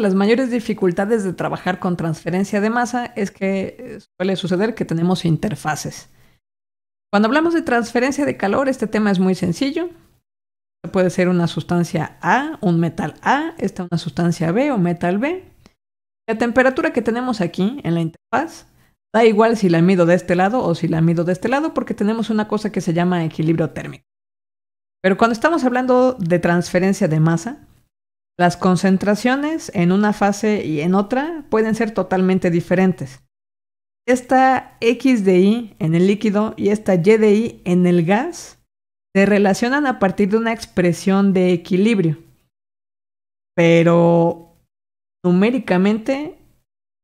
las mayores dificultades de trabajar con transferencia de masa es que eh, suele suceder que tenemos interfaces. Cuando hablamos de transferencia de calor, este tema es muy sencillo. Puede ser una sustancia A, un metal A, esta una sustancia B o metal B. La temperatura que tenemos aquí en la interfaz da igual si la mido de este lado o si la mido de este lado porque tenemos una cosa que se llama equilibrio térmico. Pero cuando estamos hablando de transferencia de masa, las concentraciones en una fase y en otra pueden ser totalmente diferentes. Esta X de I en el líquido y esta Y de I en el gas se relacionan a partir de una expresión de equilibrio. Pero numéricamente,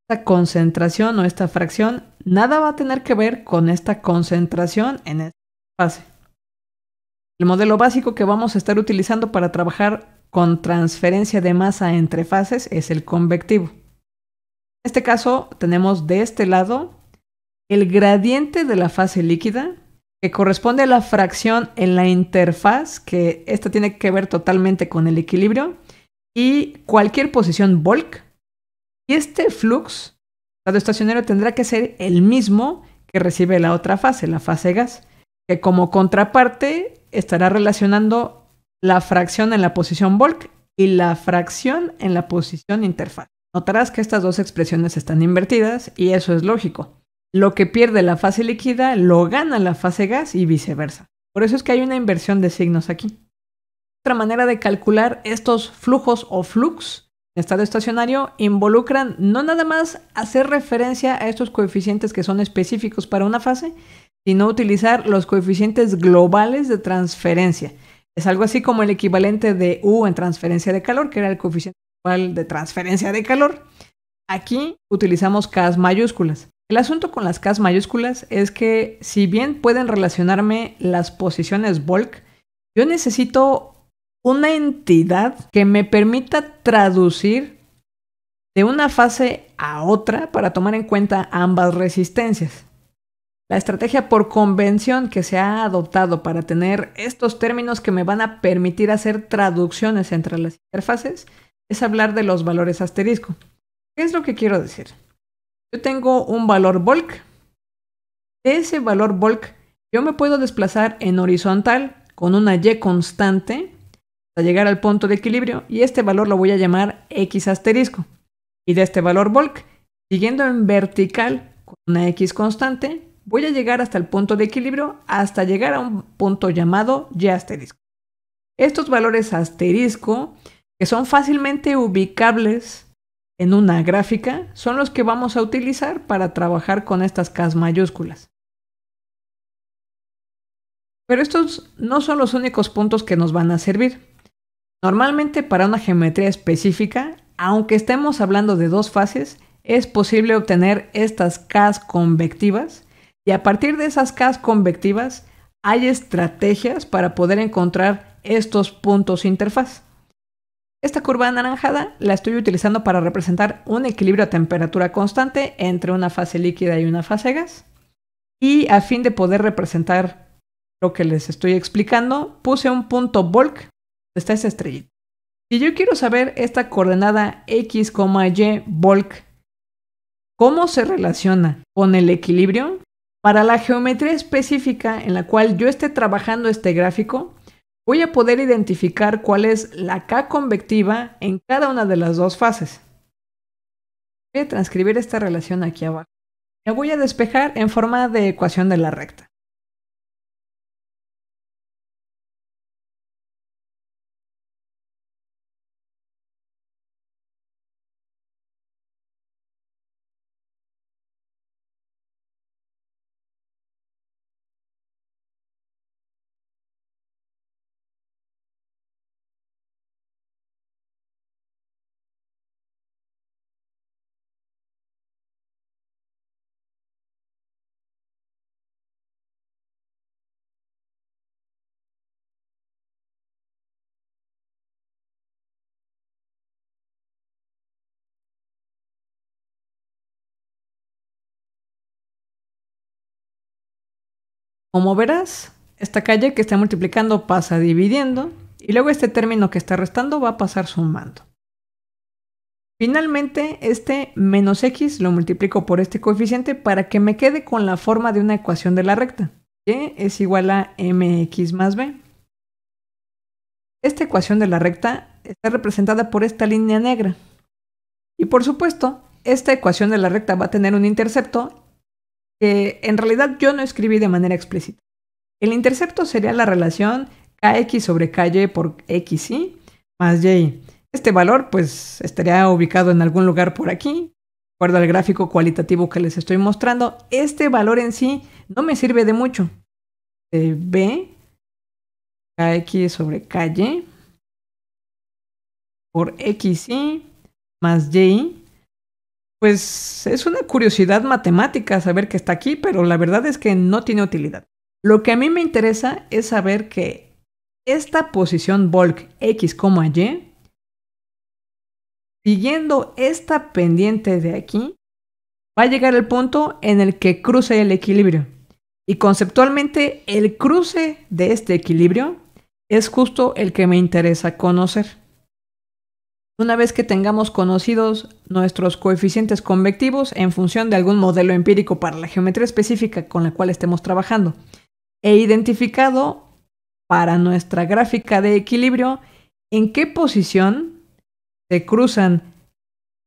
esta concentración o esta fracción nada va a tener que ver con esta concentración en esta fase. El modelo básico que vamos a estar utilizando para trabajar con transferencia de masa entre fases es el convectivo. En este caso tenemos de este lado el gradiente de la fase líquida que corresponde a la fracción en la interfaz, que esta tiene que ver totalmente con el equilibrio, y cualquier posición bulk. Y este flux, estado estacionario, tendrá que ser el mismo que recibe la otra fase, la fase gas, que como contraparte estará relacionando la fracción en la posición bulk y la fracción en la posición interfaz. Notarás que estas dos expresiones están invertidas y eso es lógico. Lo que pierde la fase líquida lo gana la fase gas y viceversa. Por eso es que hay una inversión de signos aquí. Otra manera de calcular estos flujos o flux en estado estacionario involucran no nada más hacer referencia a estos coeficientes que son específicos para una fase, sino utilizar los coeficientes globales de transferencia, es algo así como el equivalente de U en transferencia de calor, que era el coeficiente de transferencia de calor. Aquí utilizamos Ks mayúsculas. El asunto con las Ks mayúsculas es que si bien pueden relacionarme las posiciones Volk, yo necesito una entidad que me permita traducir de una fase a otra para tomar en cuenta ambas resistencias. La estrategia por convención que se ha adoptado para tener estos términos que me van a permitir hacer traducciones entre las interfaces es hablar de los valores asterisco. ¿Qué es lo que quiero decir? Yo tengo un valor bulk. De ese valor bulk yo me puedo desplazar en horizontal con una Y constante hasta llegar al punto de equilibrio y este valor lo voy a llamar X asterisco. Y de este valor bulk, siguiendo en vertical con una X constante, Voy a llegar hasta el punto de equilibrio hasta llegar a un punto llamado Y asterisco. Estos valores asterisco, que son fácilmente ubicables en una gráfica, son los que vamos a utilizar para trabajar con estas cas mayúsculas. Pero estos no son los únicos puntos que nos van a servir. Normalmente para una geometría específica, aunque estemos hablando de dos fases, es posible obtener estas cas convectivas y a partir de esas casas convectivas hay estrategias para poder encontrar estos puntos interfaz. Esta curva anaranjada la estoy utilizando para representar un equilibrio a temperatura constante entre una fase líquida y una fase gas. Y a fin de poder representar lo que les estoy explicando, puse un punto bulk, está esa estrellita. Si yo quiero saber esta coordenada x, y bulk, cómo se relaciona con el equilibrio, para la geometría específica en la cual yo esté trabajando este gráfico, voy a poder identificar cuál es la K convectiva en cada una de las dos fases. Voy a transcribir esta relación aquí abajo. La voy a despejar en forma de ecuación de la recta. Como verás, esta calle que está multiplicando pasa dividiendo y luego este término que está restando va a pasar sumando. Finalmente, este menos x lo multiplico por este coeficiente para que me quede con la forma de una ecuación de la recta, que es igual a mx más b. Esta ecuación de la recta está representada por esta línea negra. Y por supuesto, esta ecuación de la recta va a tener un intercepto en realidad yo no escribí de manera explícita. El intercepto sería la relación KX sobre KY por XY más Y. Este valor pues estaría ubicado en algún lugar por aquí. De acuerdo al gráfico cualitativo que les estoy mostrando, este valor en sí no me sirve de mucho. B, KX sobre KY por XY más Y pues es una curiosidad matemática saber que está aquí, pero la verdad es que no tiene utilidad. Lo que a mí me interesa es saber que esta posición bulk x, y, siguiendo esta pendiente de aquí, va a llegar al punto en el que cruce el equilibrio. Y conceptualmente el cruce de este equilibrio es justo el que me interesa conocer una vez que tengamos conocidos nuestros coeficientes convectivos en función de algún modelo empírico para la geometría específica con la cual estemos trabajando, he identificado para nuestra gráfica de equilibrio en qué posición se cruzan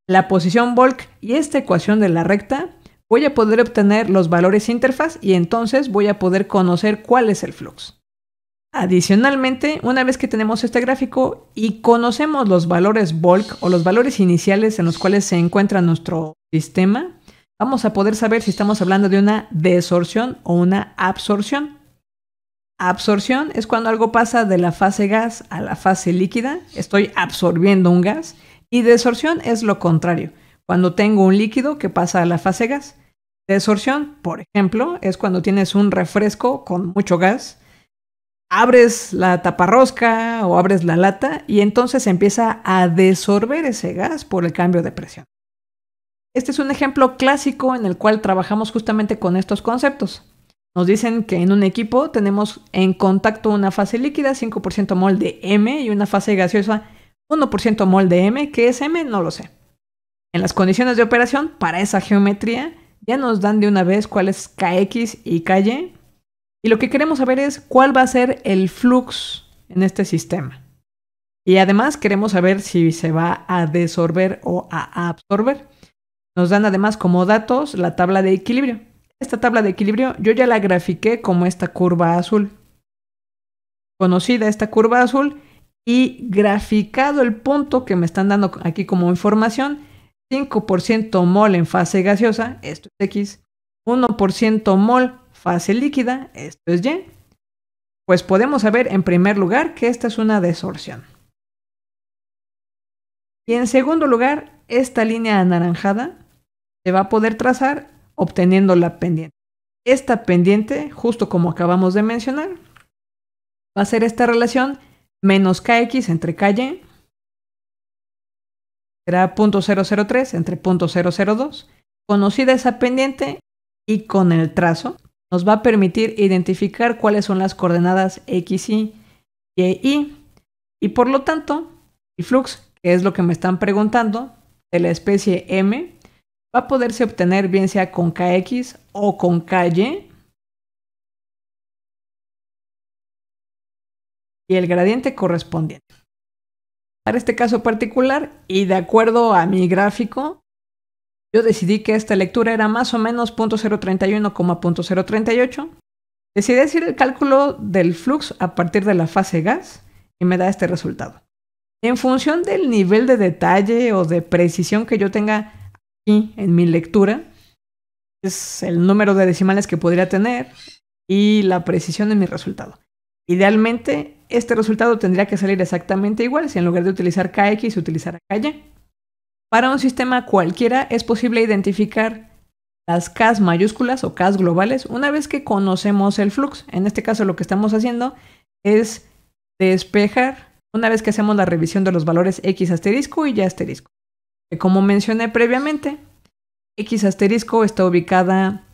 la posición Volk y esta ecuación de la recta, voy a poder obtener los valores interfaz y entonces voy a poder conocer cuál es el flux. Adicionalmente, una vez que tenemos este gráfico y conocemos los valores bulk o los valores iniciales en los cuales se encuentra nuestro sistema, vamos a poder saber si estamos hablando de una desorción o una absorción. Absorción es cuando algo pasa de la fase gas a la fase líquida, estoy absorbiendo un gas, y desorción es lo contrario, cuando tengo un líquido que pasa a la fase gas. Desorción, por ejemplo, es cuando tienes un refresco con mucho gas abres la taparrosca o abres la lata y entonces empieza a desorber ese gas por el cambio de presión. Este es un ejemplo clásico en el cual trabajamos justamente con estos conceptos. Nos dicen que en un equipo tenemos en contacto una fase líquida 5% mol de M y una fase gaseosa 1% mol de M, ¿Qué es M, no lo sé. En las condiciones de operación, para esa geometría, ya nos dan de una vez cuál es KX y KY, y lo que queremos saber es cuál va a ser el flux en este sistema. Y además queremos saber si se va a desorber o a absorber. Nos dan además como datos la tabla de equilibrio. Esta tabla de equilibrio yo ya la grafiqué como esta curva azul. Conocida esta curva azul y graficado el punto que me están dando aquí como información, 5% mol en fase gaseosa, esto es X, 1% mol fase líquida, esto es Y, pues podemos saber en primer lugar que esta es una desorción. Y en segundo lugar, esta línea anaranjada se va a poder trazar obteniendo la pendiente. Esta pendiente, justo como acabamos de mencionar, va a ser esta relación menos kx entre ky, será 0.003 entre 0.002, conocida esa pendiente y con el trazo nos va a permitir identificar cuáles son las coordenadas x, y, y, y por lo tanto, el flux, que es lo que me están preguntando, de la especie m, va a poderse obtener bien sea con kx o con ky. y el gradiente correspondiente. Para este caso particular y de acuerdo a mi gráfico, yo decidí que esta lectura era más o menos 0.038. Decidí hacer el cálculo del flux a partir de la fase gas y me da este resultado. En función del nivel de detalle o de precisión que yo tenga aquí en mi lectura, es el número de decimales que podría tener y la precisión de mi resultado. Idealmente, este resultado tendría que salir exactamente igual si en lugar de utilizar KX utilizara KY. Para un sistema cualquiera es posible identificar las cas mayúsculas o cas globales una vez que conocemos el flux. En este caso lo que estamos haciendo es despejar una vez que hacemos la revisión de los valores X asterisco y Y asterisco. como mencioné previamente, X asterisco está ubicada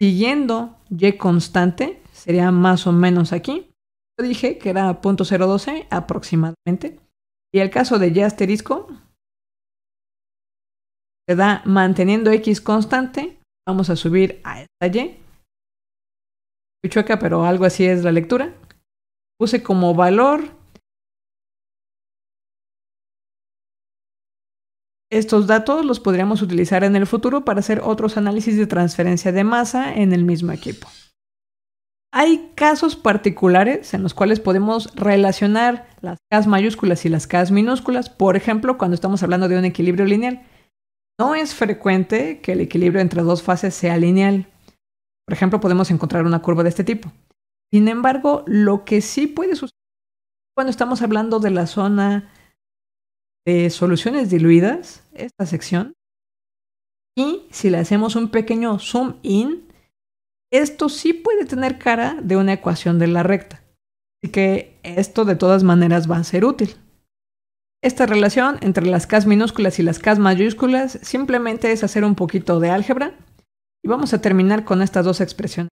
siguiendo Y constante, sería más o menos aquí. Yo dije que era .012 aproximadamente. Y el caso de Y asterisco ¿verdad? Manteniendo X constante, vamos a subir a esta Y. Chueca, pero algo así es la lectura. Puse como valor Estos datos los podríamos utilizar en el futuro para hacer otros análisis de transferencia de masa en el mismo equipo. Hay casos particulares en los cuales podemos relacionar las K mayúsculas y las K minúsculas, por ejemplo, cuando estamos hablando de un equilibrio lineal. No es frecuente que el equilibrio entre dos fases sea lineal. Por ejemplo, podemos encontrar una curva de este tipo. Sin embargo, lo que sí puede suceder cuando estamos hablando de la zona de soluciones diluidas, esta sección, y si le hacemos un pequeño zoom in, esto sí puede tener cara de una ecuación de la recta. Así que esto de todas maneras va a ser útil. Esta relación entre las cas minúsculas y las cas mayúsculas simplemente es hacer un poquito de álgebra y vamos a terminar con estas dos expresiones.